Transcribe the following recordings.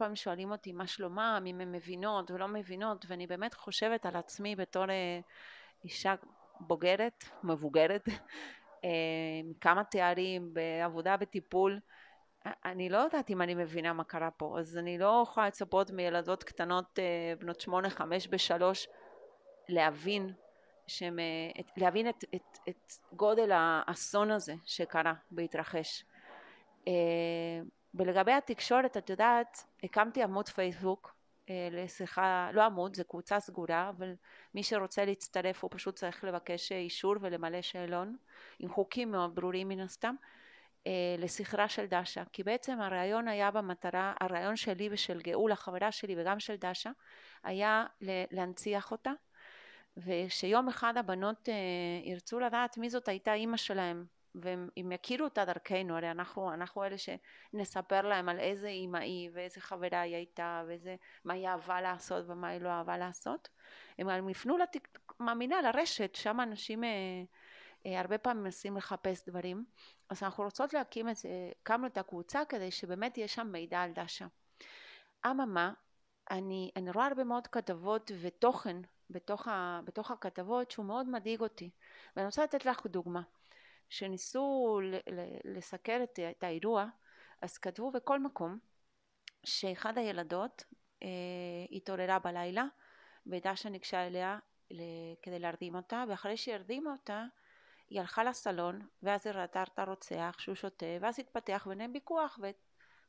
פעם שואלים אותי מה שלומם, אם הן מבינות ולא מבינות, ואני באמת חושבת על עצמי בתור אה, אישה בוגרת, מבוגרת, עם אה, כמה תארים בעבודה בטיפול. אה, אני לא יודעת אם אני מבינה מה קרה פה, אז אני לא יכולה לצפות מילדות קטנות, בנות שמונה, חמש ושלוש, להבין שהם, להבין את, את, את גודל האסון הזה שקרה והתרחש. ולגבי התקשורת, את יודעת, הקמתי עמוד פייסבוק אה, לשיחה, לא עמוד, זו קבוצה סגורה, אבל מי שרוצה להצטרף הוא פשוט צריך לבקש אה, אישור ולמלא שאלון, עם חוקים מאוד ברורים מן הסתם, אה, לסכרה של דשה. כי בעצם הרעיון היה במטרה, הרעיון שלי ושל גאולה, חברה שלי וגם של דשה, היה להנציח אותה, ושיום אחד הבנות אה, ירצו לדעת מי זאת הייתה אימא שלהם. והם יכירו אותה דרכנו, הרי אנחנו, אנחנו אלה שנספר להם על איזה אימא היא ואיזה חברה היא הייתה ואיזה, מה היא אהבה לעשות ומה היא לא אהבה לעשות. הם גם יפנו, לתק... מאמינה, לרשת, שם אנשים אה, אה, הרבה פעמים מנסים לחפש דברים. אז אנחנו רוצות להקים את זה, הקמנו את הקבוצה כדי שבאמת יהיה שם מידע על דשה. אממה, אני, אני רואה הרבה מאוד כתבות ותוכן בתוך, ה, בתוך הכתבות שהוא מאוד מדאיג אותי. ואני רוצה לתת לך דוגמה. שניסו לסקר את את האירוע, אז כתבו בכל מקום שאחד הילדות אה, התעוררה בלילה ודשה ניגשה אליה כדי להרדים אותה, ואחרי שהרדימה אותה היא הלכה לסלון, ואז היא ראתה את הרוצח שהוא שותה, ואז התפתח ביניהם ויכוח,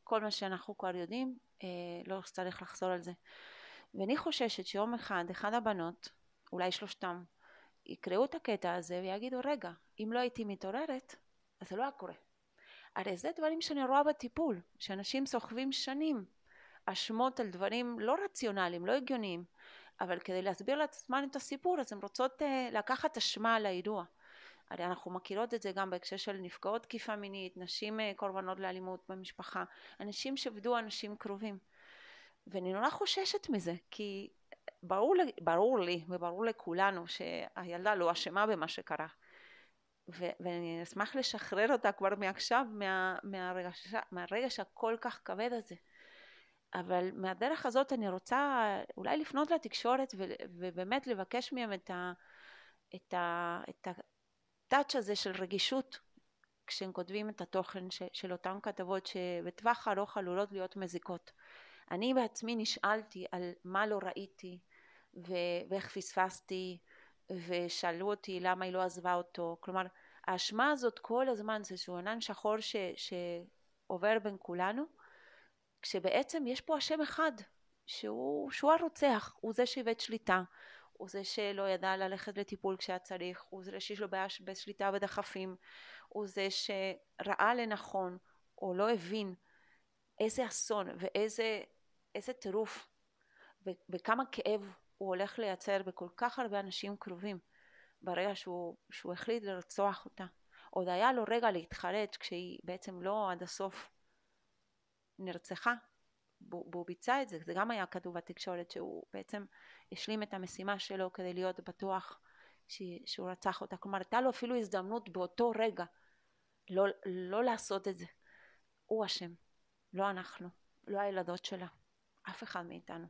וכל מה שאנחנו כבר יודעים, אה, לא צריך לחזור על זה. ואני חוששת שיום אחד, אחד הבנות, אולי שלושתם, יקראו את הקטע הזה ויגידו, רגע, אם לא הייתי מתעוררת, אז זה לא היה קורה. הרי זה דברים שאני רואה בטיפול, שאנשים סוחבים שנים אשמות על דברים לא רציונליים, לא הגיוניים, אבל כדי להסביר לעצמן את הסיפור, אז הן רוצות uh, לקחת אשמה על האירוע. הרי אנחנו מכירות את זה גם בהקשר של נפגעות תקיפה מינית, נשים uh, קורבנות לאלימות במשפחה, אנשים שאיבדו אנשים קרובים. ואני נורא חוששת מזה, כי ברור, ברור לי וברור לכולנו שהילדה לא אשמה במה שקרה. ו- ואני אשמח לשחרר אותה כבר מעכשיו, מה, מהרגש, מהרגש הכל כך כבד הזה. אבל מהדרך הזאת אני רוצה אולי לפנות לתקשורת ו- ובאמת לבקש מהם את ה... הזה של רגישות כשהם כותבים את התוכן ש- של אותן כתבות שבטווח ארוך עלולות להיות מזיקות. אני בעצמי נשאלתי על מה לא ראיתי, ו- ואיך פספסתי, ושאלו אותי למה היא לא עזבה אותו. כלומר, האשמה הזאת כל הזמן זה שהוא ענן שחור ש- שעובר בין כולנו, כשבעצם יש פה אשם אחד, שהוא, שהוא הרוצח, הוא זה שאיבד שליטה, הוא זה שלא ידע ללכת לטיפול כשהיה צריך, הוא זה שיש לו בעיה בשליטה בדחפים, הוא זה שראה לנכון או לא הבין איזה אסון ואיזה טירוף וכמה כאב הוא הולך לייצר בכל כך הרבה אנשים קרובים ברגע שהוא, שהוא החליט לרצוח אותה. עוד היה לו רגע להתחרט כשהיא בעצם לא עד הסוף נרצחה והוא ביצע את זה, זה גם היה כתוב בתקשורת שהוא בעצם השלים את המשימה שלו כדי להיות בטוח ש... שהוא רצח אותה, כלומר הייתה לו אפילו הזדמנות באותו רגע לא, לא לעשות את זה, הוא אשם, לא אנחנו, לא הילדות שלה, אף אחד מאיתנו.